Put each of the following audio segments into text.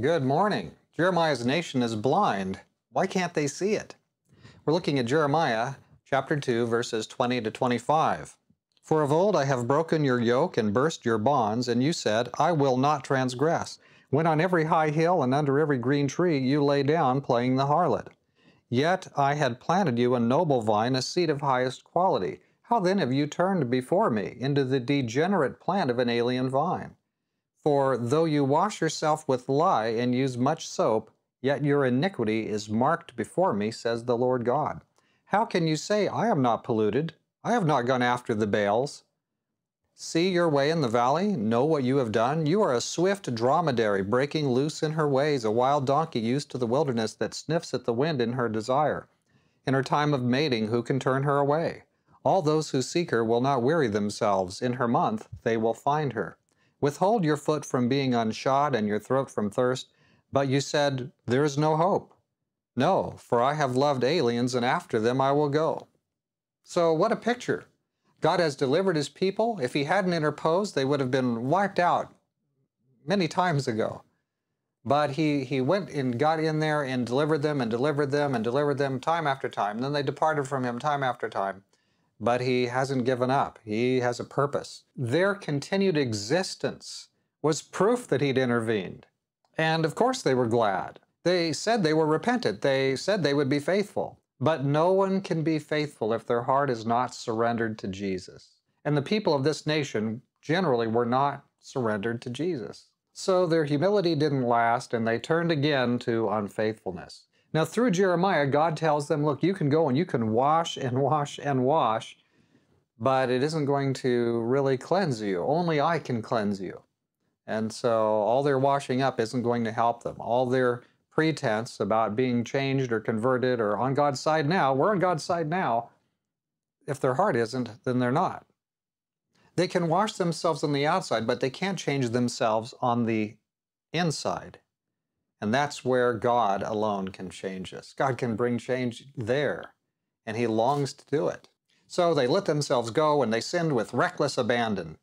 Good morning. Jeremiah's nation is blind. Why can't they see it? We're looking at Jeremiah chapter 2, verses 20 to 25. For of old I have broken your yoke and burst your bonds, and you said, I will not transgress. When on every high hill and under every green tree you lay down playing the harlot. Yet I had planted you a noble vine, a seed of highest quality. How then have you turned before me into the degenerate plant of an alien vine? For though you wash yourself with lye and use much soap, yet your iniquity is marked before me, says the Lord God. How can you say, I am not polluted? I have not gone after the bales"? See your way in the valley, know what you have done. You are a swift dromedary breaking loose in her ways, a wild donkey used to the wilderness that sniffs at the wind in her desire. In her time of mating, who can turn her away? All those who seek her will not weary themselves. In her month, they will find her. Withhold your foot from being unshod and your throat from thirst. But you said, There is no hope. No, for I have loved aliens, and after them I will go. So, what a picture. God has delivered his people. If he hadn't interposed, they would have been wiped out many times ago. But he, he went and got in there and delivered them and delivered them and delivered them time after time. And then they departed from him time after time but he hasn't given up. He has a purpose. Their continued existence was proof that he'd intervened. And of course they were glad. They said they were repentant. They said they would be faithful. But no one can be faithful if their heart is not surrendered to Jesus. And the people of this nation generally were not surrendered to Jesus. So their humility didn't last, and they turned again to unfaithfulness. Now, through Jeremiah, God tells them, look, you can go and you can wash and wash and wash, but it isn't going to really cleanse you. Only I can cleanse you. And so all their washing up isn't going to help them. All their pretense about being changed or converted or on God's side now, we're on God's side now. If their heart isn't, then they're not. They can wash themselves on the outside, but they can't change themselves on the inside. And that's where God alone can change us. God can bring change there, and He longs to do it. So they let themselves go and they sinned with reckless abandon.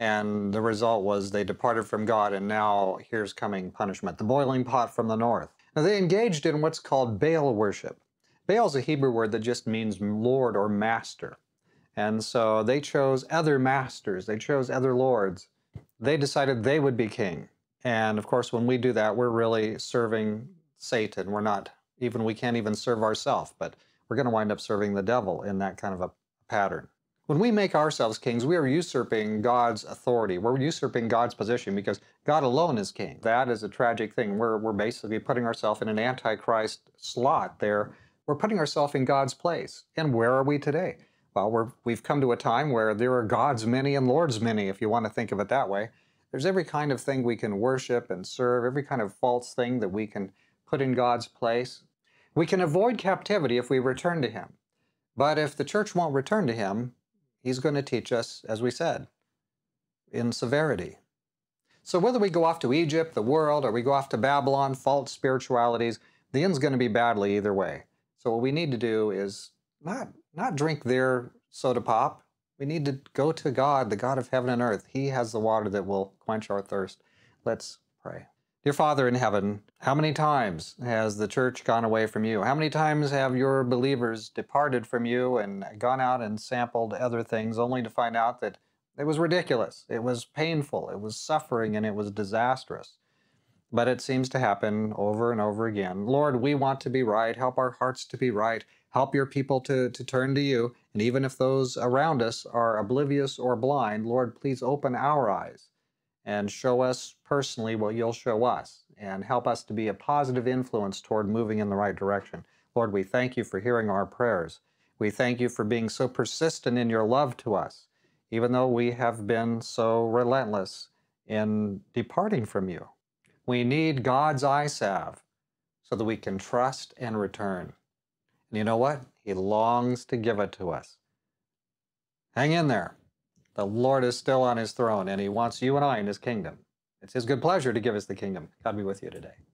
And the result was they departed from God, and now here's coming punishment the boiling pot from the north. Now they engaged in what's called Baal worship. Baal's a Hebrew word that just means Lord or master. And so they chose other masters, they chose other lords. They decided they would be king. And of course, when we do that, we're really serving Satan. We're not even, we can't even serve ourselves, but we're going to wind up serving the devil in that kind of a pattern. When we make ourselves kings, we are usurping God's authority. We're usurping God's position because God alone is king. That is a tragic thing. We're, we're basically putting ourselves in an antichrist slot there. We're putting ourselves in God's place. And where are we today? Well, we have come to a time where there are God's many and Lord's many, if you want to think of it that way. There's every kind of thing we can worship and serve, every kind of false thing that we can put in God's place. We can avoid captivity if we return to Him. But if the church won't return to Him, He's going to teach us, as we said, in severity. So whether we go off to Egypt, the world, or we go off to Babylon, false spiritualities, the end's going to be badly either way. So what we need to do is not, not drink their soda pop we need to go to God, the God of heaven and earth. He has the water that will quench our thirst. Let's pray. Dear Father in heaven, how many times has the church gone away from you? How many times have your believers departed from you and gone out and sampled other things only to find out that it was ridiculous, it was painful, it was suffering, and it was disastrous? But it seems to happen over and over again. Lord, we want to be right. Help our hearts to be right. Help your people to, to turn to you. And even if those around us are oblivious or blind, Lord, please open our eyes and show us personally what you'll show us and help us to be a positive influence toward moving in the right direction. Lord, we thank you for hearing our prayers. We thank you for being so persistent in your love to us, even though we have been so relentless in departing from you. We need God's eye salve so that we can trust and return. And you know what? He longs to give it to us. Hang in there. The Lord is still on his throne, and he wants you and I in his kingdom. It's his good pleasure to give us the kingdom. God be with you today.